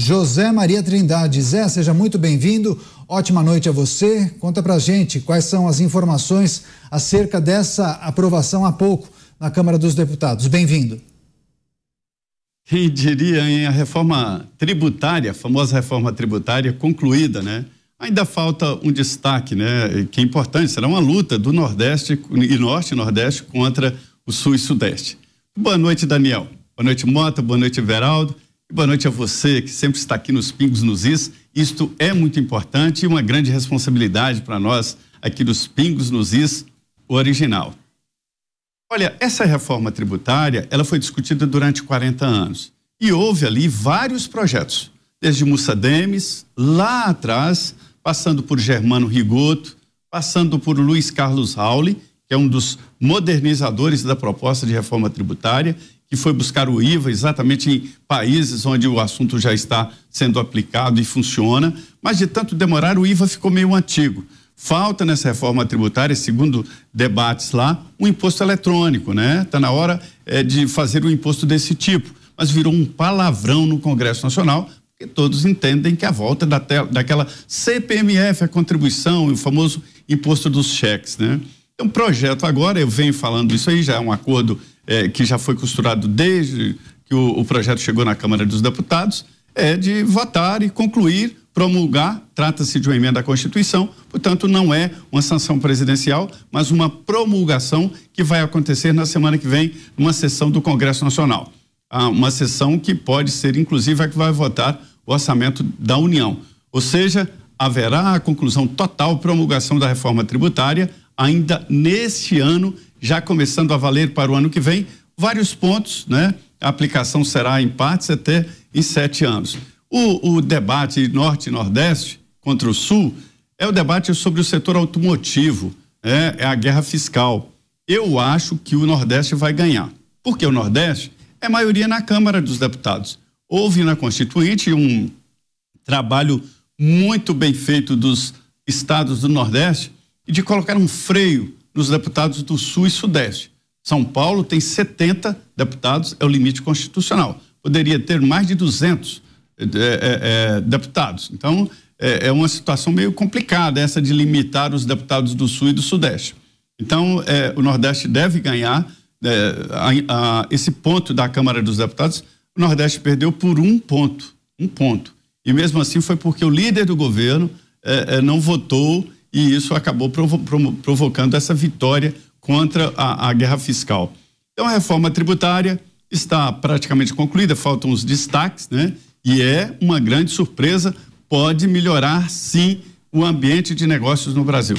José Maria Trindade. Zé, seja muito bem-vindo. Ótima noite a você. Conta pra gente quais são as informações acerca dessa aprovação há pouco na Câmara dos Deputados. Bem-vindo. Quem diria, A reforma tributária, a famosa reforma tributária concluída, né? Ainda falta um destaque, né? Que é importante, será uma luta do Nordeste e Norte e Nordeste contra o Sul e Sudeste. Boa noite, Daniel. Boa noite, Mota. Boa noite, Veraldo boa noite a você que sempre está aqui nos Pingos nos Is. Isto é muito importante e uma grande responsabilidade para nós aqui dos Pingos nos Is, o original. Olha, essa reforma tributária, ela foi discutida durante 40 anos e houve ali vários projetos, desde Mussa Demes, lá atrás, passando por Germano Rigoto, passando por Luiz Carlos Rauli, que é um dos modernizadores da proposta de reforma tributária, que foi buscar o IVA exatamente em países onde o assunto já está sendo aplicado e funciona, mas de tanto demorar o IVA ficou meio antigo. Falta nessa reforma tributária, segundo debates lá, um imposto eletrônico, né? Está na hora é, de fazer um imposto desse tipo. Mas virou um palavrão no Congresso Nacional, porque todos entendem que a volta da, daquela CPMF, a contribuição, o famoso imposto dos cheques, né? Então, projeto agora, eu venho falando isso aí, já é um acordo é, que já foi costurado desde que o, o projeto chegou na Câmara dos Deputados, é de votar e concluir, promulgar. Trata-se de uma emenda à Constituição, portanto, não é uma sanção presidencial, mas uma promulgação que vai acontecer na semana que vem, numa sessão do Congresso Nacional. Ah, uma sessão que pode ser, inclusive, a que vai votar o orçamento da União. Ou seja, haverá a conclusão total, promulgação da reforma tributária ainda neste ano já começando a valer para o ano que vem, vários pontos, né? A aplicação será em partes até em sete anos. O, o debate norte nordeste contra o sul é o debate sobre o setor automotivo, é, é a guerra fiscal. Eu acho que o Nordeste vai ganhar, porque o Nordeste é maioria na Câmara dos Deputados. Houve na Constituinte um trabalho muito bem feito dos estados do Nordeste de colocar um freio os deputados do Sul e Sudeste. São Paulo tem 70 deputados, é o limite constitucional. Poderia ter mais de 200 é, é, deputados. Então, é, é, uma situação meio complicada essa de limitar os deputados do Sul e do Sudeste. Então, eh, o Nordeste deve ganhar eh, a, a, esse ponto da Câmara dos Deputados. O Nordeste perdeu por um ponto, um ponto. E mesmo assim foi porque o líder do governo não votou e isso acabou provo provo provocando essa vitória contra a, a guerra fiscal. Então, a reforma tributária está praticamente concluída, faltam os destaques, né? E é uma grande surpresa, pode melhorar sim o ambiente de negócios no Brasil.